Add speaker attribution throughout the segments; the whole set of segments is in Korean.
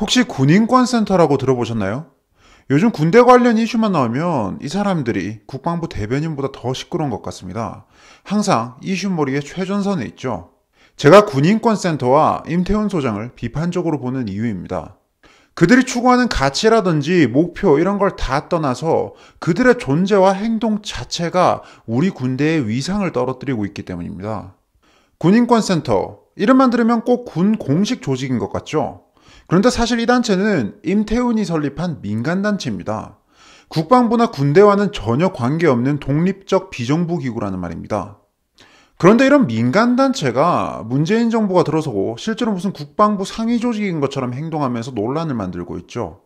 Speaker 1: 혹시 군인권센터라고 들어보셨나요? 요즘 군대 관련 이슈만 나오면 이 사람들이 국방부 대변인보다 더 시끄러운 것 같습니다. 항상 이슈머리의 최전선에 있죠. 제가 군인권센터와 임태훈 소장을 비판적으로 보는 이유입니다. 그들이 추구하는 가치라든지 목표 이런 걸 다 떠나서 그들의 존재와 행동 자체가 우리 군대의 위상을 떨어뜨리고 있기 때문입니다. 군인권센터, 이름만 들으면 꼭 군 공식 조직인 것 같죠? 그런데 사실 이 단체는 임태훈이 설립한 민간단체입니다. 국방부나 군대와는 전혀 관계없는 독립적 비정부기구라는 말입니다. 그런데 이런 민간단체가 문재인 정부가 들어서고 실제로 무슨 국방부 상위 조직인 것처럼 행동하면서 논란을 만들고 있죠.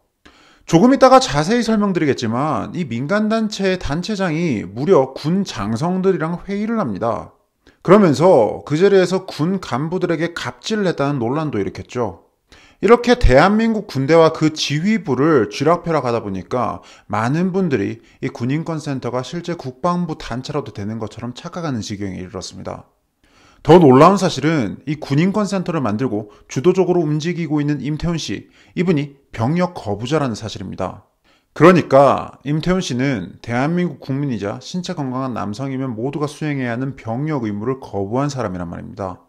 Speaker 1: 조금 이따가 자세히 설명드리겠지만 이 민간단체의 단체장이 무려 군 장성들이랑 회의를 합니다. 그러면서 그 자리에서 군 간부들에게 갑질을 했다는 논란도 일으켰죠. 이렇게 대한민국 군대와 그 지휘부를 쥐락펴락 하다 보니까 많은 분들이 이 군인권센터가 실제 국방부 단체라도 되는 것처럼 착각하는 지경에 이르렀습니다. 더 놀라운 사실은 이 군인권센터를 만들고 주도적으로 움직이고 있는 임태훈 씨, 이분이 병력 거부자라는 사실입니다. 그러니까 임태훈 씨는 대한민국 국민이자 신체 건강한 남성이면 모두가 수행해야 하는 병력 의무를 거부한 사람이란 말입니다.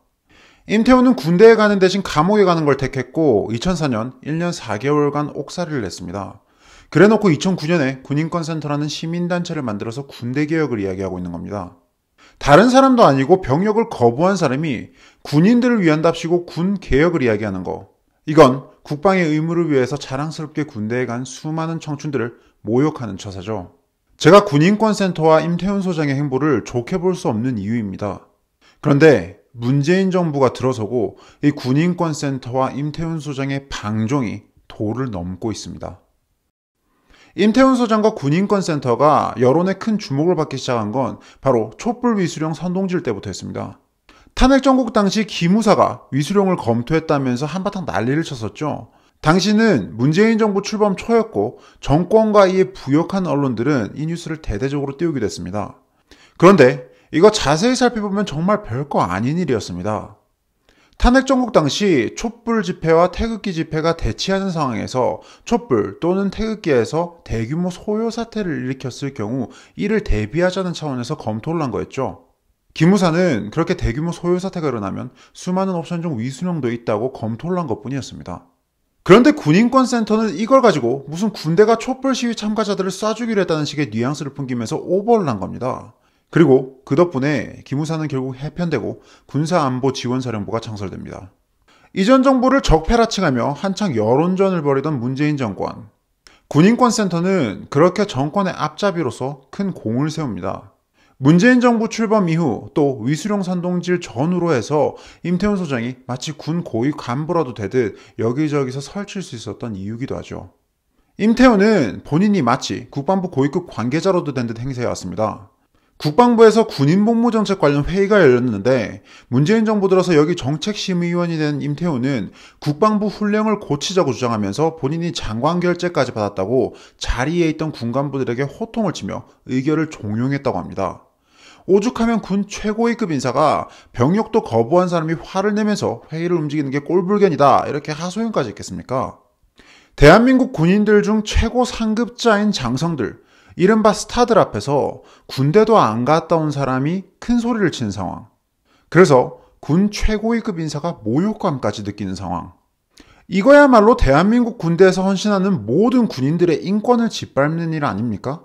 Speaker 1: 임태훈은 군대에 가는 대신 감옥에 가는 걸 택했고 2004년 1년 4개월간 옥살이를 했습니다. 그래놓고 2009년에 군인권센터라는 시민단체를 만들어서 군대개혁을 이야기하고 있는 겁니다. 다른 사람도 아니고 병역을 거부한 사람이 군인들을 위한답시고 군 개혁을 이야기하는 거. 이건 국방의 의무를 위해서 자랑스럽게 군대에 간 수많은 청춘들을 모욕하는 처사죠. 제가 군인권센터와 임태훈 소장의 행보를 좋게 볼 수 없는 이유입니다. 그런데 문재인 정부가 들어서고 이 군인권 센터와 임태훈 소장의 방종이 도를 넘고 있습니다. 임태훈 소장과 군인권 센터가 여론의 큰 주목을 받기 시작한 건 바로 촛불 위수령 선동질 때부터였습니다. 탄핵 전국 당시 기무사가 위수령을 검토했다면서 한바탕 난리를 쳤었죠. 당시는 문재인 정부 출범 초였고 정권과 이에 부역한 언론들은 이 뉴스를 대대적으로 띄우게 됐습니다. 그런데 이거 자세히 살펴보면 정말 별거 아닌 일이었습니다. 탄핵 정국 당시 촛불 집회와 태극기 집회가 대치하는 상황에서 촛불 또는 태극기에서 대규모 소요 사태를 일으켰을 경우 이를 대비하자는 차원에서 검토를 한 거였죠. 기무사는 그렇게 대규모 소요 사태가 일어나면 수많은 옵션 중 위수령도 있다고 검토를 한 것뿐이었습니다. 그런데 군인권 센터는 이걸 가지고 무슨 군대가 촛불 시위 참가자들을 쏴주기로 했다는 식의 뉘앙스를 풍기면서 오버를 한 겁니다. 그리고 그 덕분에 기무사는 결국 해편되고 군사안보지원사령부가 창설됩니다. 이전 정부를 적폐라칭하며 한창 여론전을 벌이던 문재인 정권. 군인권센터는 그렇게 정권의 앞잡이로서 큰 공을 세웁니다. 문재인 정부 출범 이후 또 위수령 산동질 전후로 해서 임태훈 소장이 마치 군 고위 간부라도 되듯 여기저기서 설칠 수 있었던 이유기도 하죠. 임태훈은 본인이 마치 국방부 고위급 관계자로도 된 듯 행세해왔습니다. 국방부에서 군인 복무 정책 관련 회의가 열렸는데 문재인 정부 들어서 여기 정책심의위원이 된 임태우는 국방부 훈령을 고치자고 주장하면서 본인이 장관 결재까지 받았다고 자리에 있던 군간부들에게 호통을 치며 의결을 종용했다고 합니다. 오죽하면 군 최고위급 인사가 병역도 거부한 사람이 화를 내면서 회의를 움직이는 게 꼴불견이다 이렇게 하소연까지 했겠습니까? 대한민국 군인들 중 최고 상급자인 장성들 이른바 스타들 앞에서 군대도 안 갔다 온 사람이 큰 소리를 친 상황. 그래서 군 최고위급 인사가 모욕감까지 느끼는 상황. 이거야말로 대한민국 군대에서 헌신하는 모든 군인들의 인권을 짓밟는 일 아닙니까?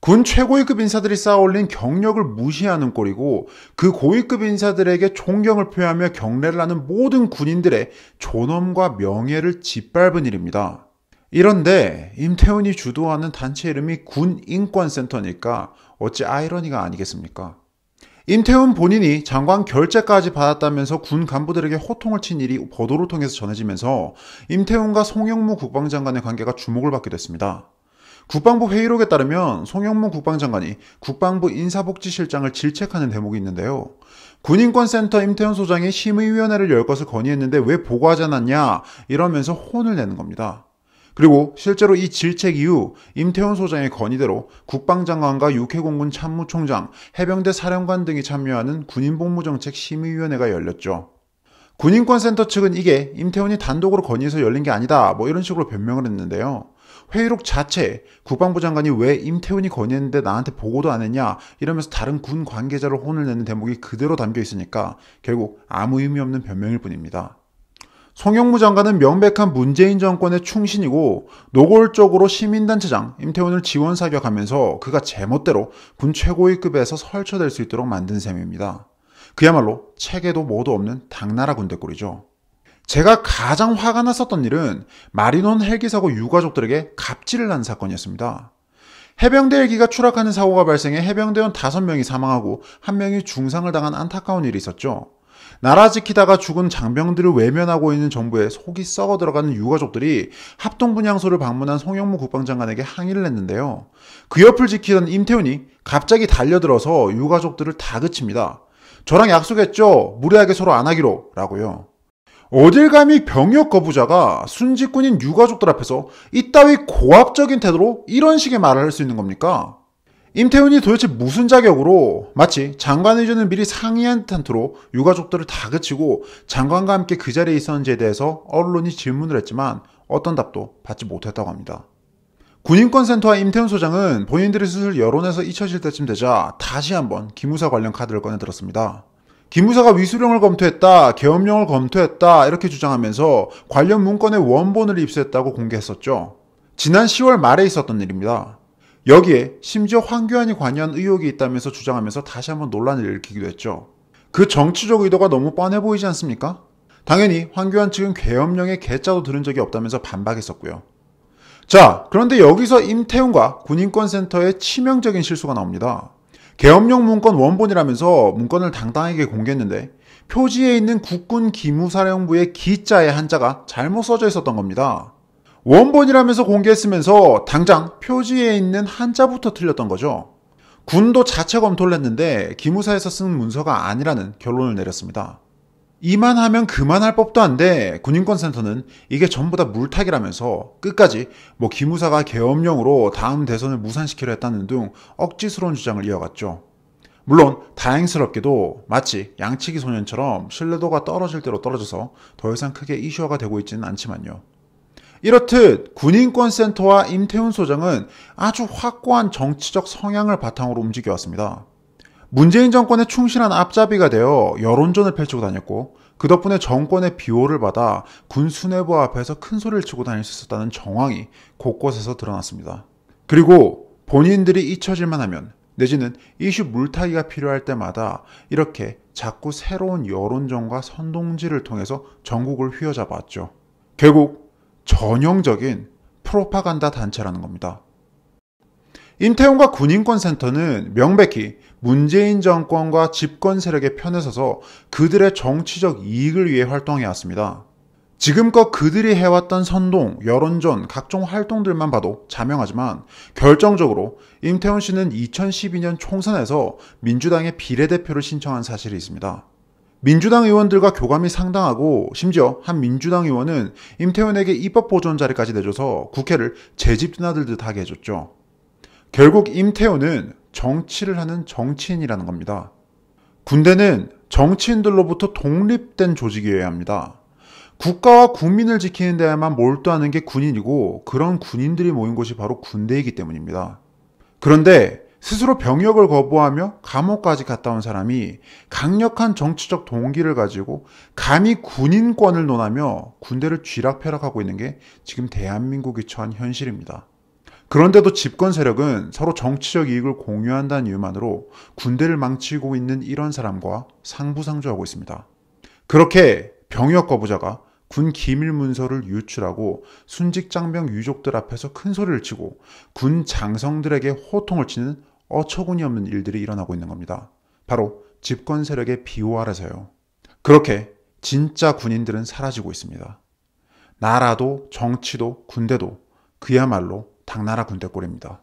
Speaker 1: 군 최고위급 인사들이 쌓아올린 경력을 무시하는 꼴이고 그 고위급 인사들에게 존경을 표하며 경례를 하는 모든 군인들의 존엄과 명예를 짓밟은 일입니다. 이런데 임태훈이 주도하는 단체 이름이 군인권센터니까 어찌 아이러니가 아니겠습니까? 임태훈 본인이 장관 결재까지 받았다면서 군 간부들에게 호통을 친 일이 보도를 통해서 전해지면서 임태훈과 송영무 국방장관의 관계가 주목을 받게 됐습니다. 국방부 회의록에 따르면 송영무 국방장관이 국방부 인사복지실장을 질책하는 대목이 있는데요. 군인권센터 임태훈 소장이 심의위원회를 열 것을 건의했는데 왜 보고하지 않았냐 이러면서 혼을 내는 겁니다. 그리고 실제로 이 질책 이후 임태훈 소장의 건의대로 국방장관과 육해공군 참모총장, 해병대 사령관 등이 참여하는 군인복무정책 심의위원회가 열렸죠. 군인권센터 측은 이게 임태훈이 단독으로 건의해서 열린 게 아니다 뭐 이런 식으로 변명을 했는데요. 회의록 자체 국방부 장관이 왜 임태훈이 건의했는데 나한테 보고도 안 했냐 이러면서 다른 군 관계자를 혼을 내는 대목이 그대로 담겨 있으니까 결국 아무 의미 없는 변명일 뿐입니다. 송영무 장관은 명백한 문재인 정권의 충신이고 노골적으로 시민단체장 임태훈을 지원 사격하면서 그가 제멋대로 군 최고위급에서 설쳐될 수 있도록 만든 셈입니다. 그야말로 체계도 뭐도 없는 당나라 군대꼴이죠. 제가 가장 화가 났었던 일은 마리논 헬기 사고 유가족들에게 갑질을 한 사건이었습니다. 해병대 헬기가 추락하는 사고가 발생해 해병대원 5명이 사망하고 1명이 중상을 당한 안타까운 일이 있었죠. 나라 지키다가 죽은 장병들을 외면하고 있는 정부에 속이 썩어 들어가는 유가족들이 합동분향소를 방문한 송영무 국방장관에게 항의를 했는데요. 그 옆을 지키던 임태훈이 갑자기 달려들어서 유가족들을 다그칩니다. 저랑 약속했죠? 무례하게 서로 안 하기로 라고요. 어딜 감히 병역 거부자가 순직군인 유가족들 앞에서 이따위 고압적인 태도로 이런 식의 말을 할 수 있는 겁니까? 임태훈이 도대체 무슨 자격으로 마치 장관의전을 미리 상의한 듯한토로 유가족들을 다 그치고 장관과 함께 그 자리에 있었는지에 대해서 언론이 질문을 했지만 어떤 답도 받지 못했다고 합니다. 군인권센터와 임태훈 소장은 본인들의 수술 여론에서 잊혀질 때쯤 되자 다시 한번 기무사 관련 카드를 꺼내들었습니다. 기무사가 위수령을 검토했다, 계엄령을 검토했다 이렇게 주장하면서 관련 문건의 원본을 입수했다고 공개했었죠. 지난 10월 말에 있었던 일입니다. 여기에 심지어 황교안이 관여한 의혹이 있다면서 주장하면서 다시 한번 논란을 일으키기도 했죠. 그 정치적 의도가 너무 뻔해 보이지 않습니까? 당연히 황교안 측은 계엄령의 개자도 들은 적이 없다면서 반박했었고요. 자, 그런데 여기서 임태훈과 군인권센터의 치명적인 실수가 나옵니다. 계엄령 문건 원본이라면서 문건을 당당하게 공개했는데 표지에 있는 국군 기무사령부의 기자의 한자가 잘못 써져 있었던 겁니다. 원본이라면서 공개했으면서 당장 표지에 있는 한자부터 틀렸던 거죠. 군도 자체 검토를 했는데 기무사에서 쓴 문서가 아니라는 결론을 내렸습니다. 이만 하면 그만할 법도 한데 군인권센터는 이게 전부 다 물타기라면서 끝까지 뭐 기무사가 계엄령으로 다음 대선을 무산시키려 했다는 등 억지스러운 주장을 이어갔죠. 물론 다행스럽게도 마치 양치기 소년처럼 신뢰도가 떨어질 대로 떨어져서 더 이상 크게 이슈화가 되고 있지는 않지만요. 이렇듯 군인권센터와 임태훈 소장은 아주 확고한 정치적 성향을 바탕으로 움직여왔습니다. 문재인 정권에 충실한 앞잡이가 되어 여론전을 펼치고 다녔고 그 덕분에 정권의 비호를 받아 군 수뇌부 앞에서 큰 소리를 치고 다닐 수 있었다는 정황이 곳곳에서 드러났습니다. 그리고 본인들이 잊혀질만 하면 내지는 이슈 물타기가 필요할 때마다 이렇게 자꾸 새로운 여론전과 선동지를 통해서 전국을 휘어잡았죠. 결국 전형적인 프로파간다 단체라는 겁니다. 임태원과 군인권센터는 명백히 문재인 정권과 집권 세력의 편에 서서 그들의 정치적 이익을 위해 활동해 왔습니다. 지금껏 그들이 해왔던 선동, 여론전, 각종 활동들만 봐도 자명하지만 결정적으로 임태훈 씨는 2012년 총선에서 민주당의 비례대표를 신청한 사실이 있습니다. 민주당 의원들과 교감이 상당하고 심지어 한 민주당 의원은 임태원에게 입법 보존 자리까지 내줘서 국회를 제집 드나들 듯하게 해줬죠. 결국 임태원은 정치를 하는 정치인이라는 겁니다. 군대는 정치인들로부터 독립된 조직이어야 합니다. 국가와 국민을 지키는 데에만 몰두하는 게 군인이고 그런 군인들이 모인 곳이 바로 군대이기 때문입니다. 그런데 스스로 병역을 거부하며 감옥까지 갔다 온 사람이 강력한 정치적 동기를 가지고 감히 군인권을 논하며 군대를 쥐락펴락하고 있는 게 지금 대한민국이 처한 현실입니다. 그런데도 집권 세력은 서로 정치적 이익을 공유한다는 이유만으로 군대를 망치고 있는 이런 사람과 상부상조하고 있습니다. 그렇게 병역 거부자가 군 기밀 문서를 유출하고 순직 장병 유족들 앞에서 큰 소리를 치고 군 장성들에게 호통을 치는 어처구니 없는 일들이 일어나고 있는 겁니다. 바로 집권 세력의 비호화라서요. 그렇게 진짜 군인들은 사라지고 있습니다. 나라도 정치도 군대도 그야말로 당나라 군대꼴입니다.